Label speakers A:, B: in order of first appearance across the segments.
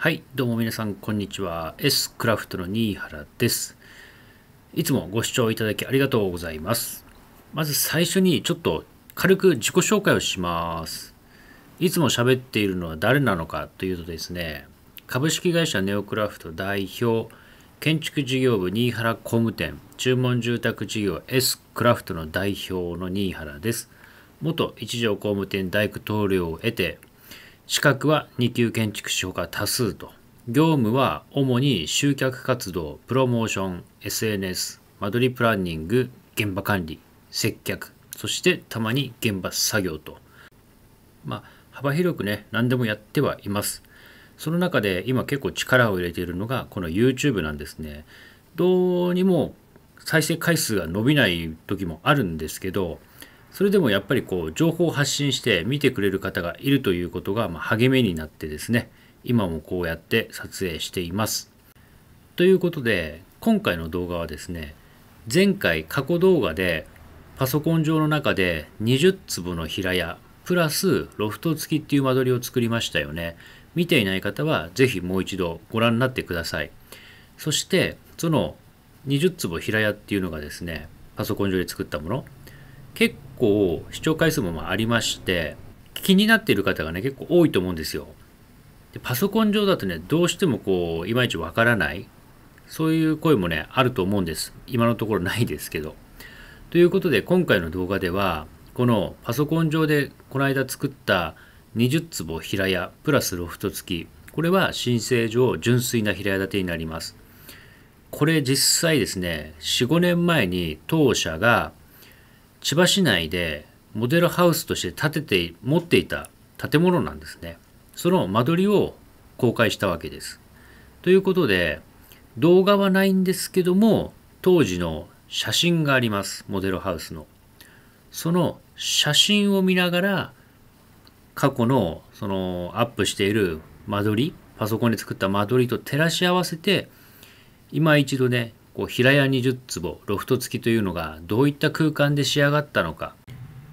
A: はい、どうも皆さん、こんにちは。S クラフトの新原です。いつもご視聴いただきありがとうございます。まず最初にちょっと軽く自己紹介をします。いつも喋っているのは誰なのかというとですね、株式会社ネオクラフト代表、建築事業部新原工務店、注文住宅事業 S クラフトの代表の新原です。元一条工務店大工棟梁を得て、資格は2級建築士ほか多数と業務は主に集客活動プロモーション SNS 間取りプランニング現場管理接客そしてたまに現場作業とまあ幅広くね何でもやってはいますその中で今結構力を入れているのがこの YouTube なんですねどうにも再生回数が伸びない時もあるんですけどそれでもやっぱりこう情報を発信して見てくれる方がいるということがま励みになってですね今もこうやって撮影しています。ということで今回の動画はですね前回過去動画でパソコン上の中で20坪の平屋プラスロフト付きっていう間取りを作りましたよね。見ていない方は是非もう一度ご覧になってください。そしてその20坪平屋っていうのがですねパソコン上で作ったもの結構視聴回数もあありまして気になっている方がね結構多いと思うんですよでパソコン上だとねどうしてもこういまいちわからないそういう声もねあると思うんです今のところないですけどということで今回の動画ではこのパソコン上でこの間作った20坪平屋プラスロフト付きこれは申請上純粋な平屋建てになりますこれ実際ですね45年前に当社が千葉市内でモデルハウスとして建てて持っていた建物なんですねその間取りを公開したわけですということで動画はないんですけども当時の写真がありますモデルハウスのその写真を見ながら過去のそのアップしている間取りパソコンで作った間取りと照らし合わせて今一度ねこう平屋20坪ロフト付きというのがどういった空間で仕上がったのか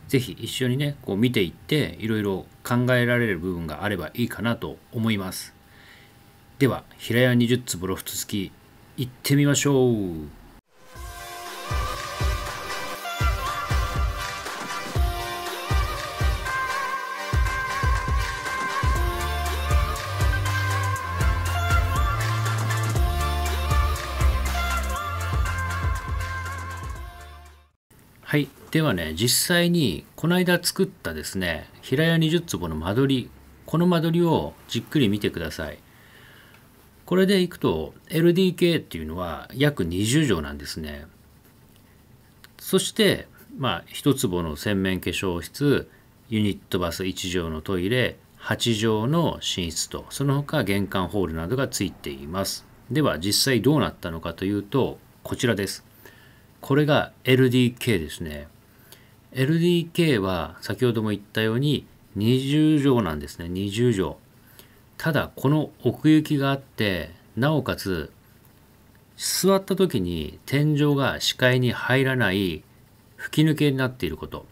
A: 是非一緒にねこう見ていっていろいろ考えられる部分があればいいかなと思いますでは平屋20坪ロフト付き行ってみましょうではね実際にこの間作ったですね平屋20坪の間取りこの間取りをじっくり見てくださいこれでいくと LDK っていうのは約20畳なんですねそしてまあ1坪の洗面化粧室ユニットバス1畳のトイレ8畳の寝室とその他玄関ホールなどがついていますでは実際どうなったのかというとこちらですこれが LDK ですね LDK は先ほども言ったように20畳なんですね20畳ただこの奥行きがあってなおかつ座った時に天井が視界に入らない吹き抜けになっていること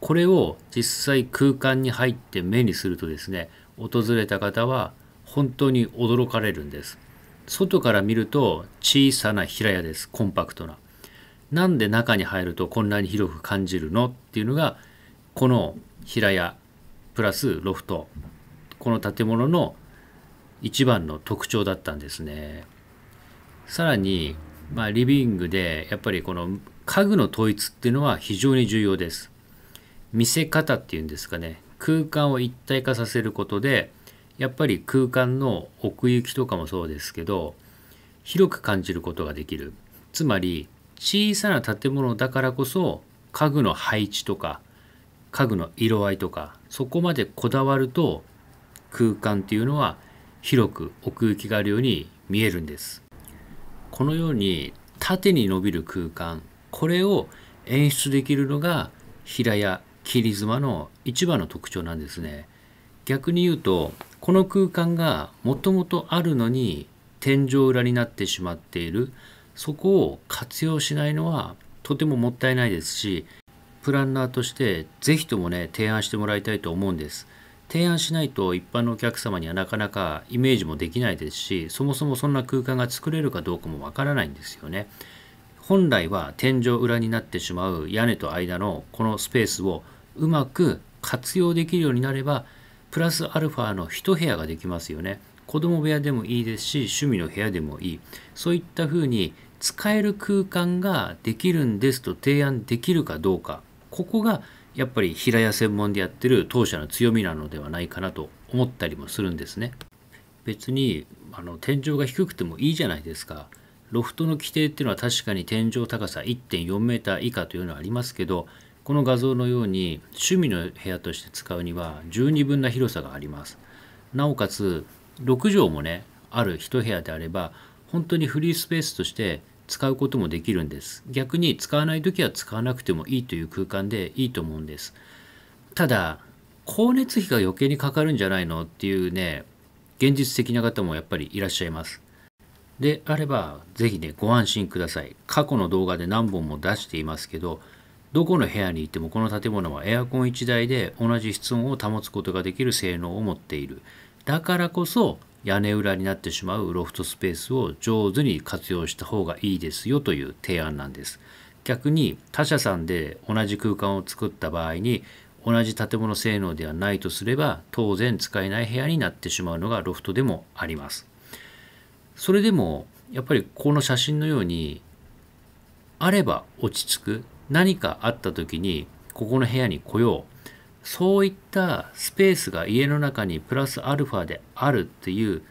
A: これを実際空間に入って目にするとですね訪れた方は本当に驚かれるんです外から見ると小さな平屋ですコンパクトななんで中に入るとこんなに広く感じるのっていうのがこの平屋プラスロフトこの建物の一番の特徴だったんですね。さらに、まあ、リビングでやっぱりこの家具の統一っていうのは非常に重要です。見せ方っていうんですかね空間を一体化させることでやっぱり空間の奥行きとかもそうですけど広く感じることができる。つまり小さな建物だからこそ家具の配置とか家具の色合いとかそこまでこだわると空間っていうのは広く奥行きがあるように見えるんですこのように縦に伸びる空間これを演出できるのが平屋切り妻の一番の特徴なんですね逆に言うとこの空間がもともとあるのに天井裏になってしまっているそこを活用しないのはとてももったいないですしプランナーとして是非ともね提案してもらいたいと思うんです。提案しないと一般のお客様にはなかなかイメージもできないですしそもそもそんな空間が作れるかどうかもわからないんですよね。本来は天井裏になってしまう屋根と間のこのスペースをうまく活用できるようになればプラスアルファの1部屋ができますよね。子供部屋でもいいですし趣味の部屋でもいいそういったふうに使える空間ができるんですと提案できるかどうかここがやっぱり平屋専門でやってる当社の強みなのではないかなと思ったりもするんですね別にあの天井が低くてもいいじゃないですかロフトの規定っていうのは確かに天井高さ1 4ー以下というのはありますけどこの画像のように趣味の部屋として使うには十二分な広さがありますなおかつ6畳もねある一部屋であれば本当にフリースペースとして使うこともできるんです逆に使わない時は使わなくてもいいという空間でいいと思うんですただ光熱費が余計にかかるんじゃないのっていうね現実的な方もやっぱりいらっしゃいますであれば是非ねご安心ください過去の動画で何本も出していますけどどこの部屋にいてもこの建物はエアコン1台で同じ室温を保つことができる性能を持っているだからこそ屋根裏になってしまうロフトスペースを上手に活用した方がいいですよという提案なんです。逆に他社さんで同じ空間を作った場合に同じ建物性能ではないとすれば当然使えない部屋になってしまうのがロフトでもあります。それでもやっぱりこの写真のようにあれば落ち着く何かあった時にここの部屋に来ようそういったスペースが家の中にプラスアルファであるっていう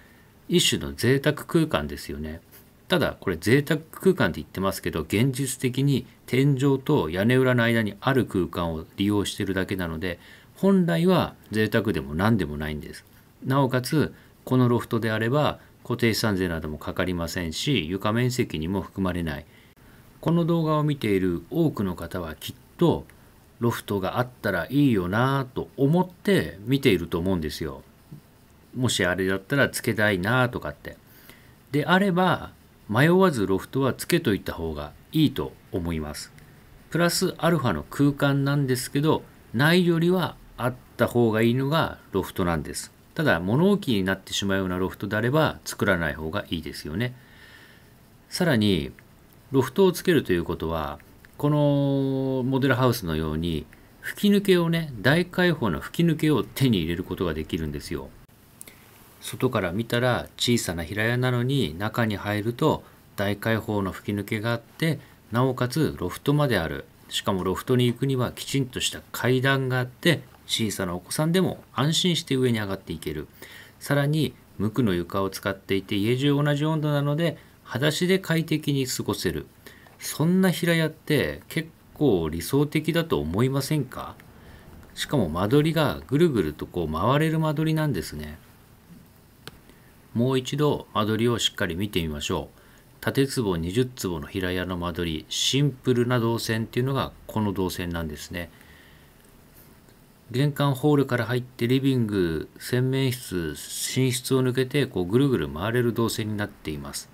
A: 一種の贅沢空間ですよね。ただこれ贅沢空間って言ってますけど現実的に天井と屋根裏の間にある空間を利用してるだけなので本来は贅沢でも何でもないんです。なおかつこのロフトであれば固定資産税などもかかりませんし床面積にも含まれないこの動画を見ている多くの方はきっとロフトがあったらいいよなと思って見ていると思うんですよ。もしあれだったらつけたいなとかって。であれば迷わずロフトはつけといた方がいいと思います。プラスアルファの空間なんですけどないよりはあった方がいいのがロフトなんです。ただ物置になってしまうようなロフトであれば作らない方がいいですよね。さらにロフトをつけるということはこのモデルハウスのように吹き抜けをね大開放の吹き抜けを手に入れることができるんですよ外から見たら小さな平屋なのに中に入ると大開放の吹き抜けがあってなおかつロフトまであるしかもロフトに行くにはきちんとした階段があって小さなお子さんでも安心して上に上がっていけるさらに無垢の床を使っていて家中同じ温度なので裸足で快適に過ごせるそんな平屋って結構理想的だと思いませんかしかも間取りがぐるぐるとこう回れる間取りなんですねもう一度間取りをしっかり見てみましょう縦壺20坪の平屋の間取りシンプルな動線っていうのがこの動線なんですね玄関ホールから入ってリビング洗面室寝室を抜けてこうぐるぐる回れる動線になっています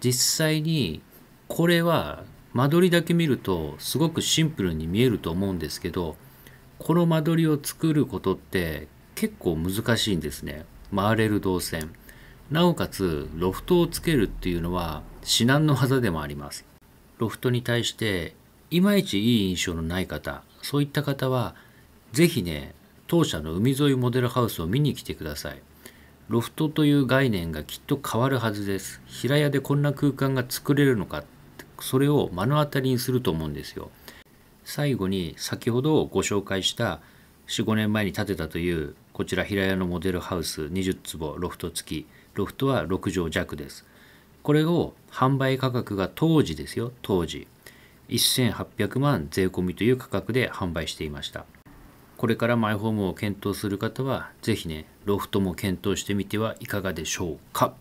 A: 実際にこれは間取りだけ見るとすごくシンプルに見えると思うんですけどこの間取りを作ることって結構難しいんですね回れる動線なおかつロフトをつけるっていうのは至難の業でもありますロフトに対していまいちいい印象のない方そういった方は是非ね当社の海沿いモデルハウスを見に来てくださいロフトという概念がきっと変わるはずです平屋でこんな空間が作れるのかそれを目の当たりにすると思うんですよ。最後に先ほどご紹介した45年前に建てたというこちら平屋のモデルハウス20坪ロフト付きロフトは6畳弱です。これを販売価格が当時ですよ当時1800万税込みという価格で販売していました。これからマイホームを検討する方は是非ねロフトも検討してみてはいかがでしょうか。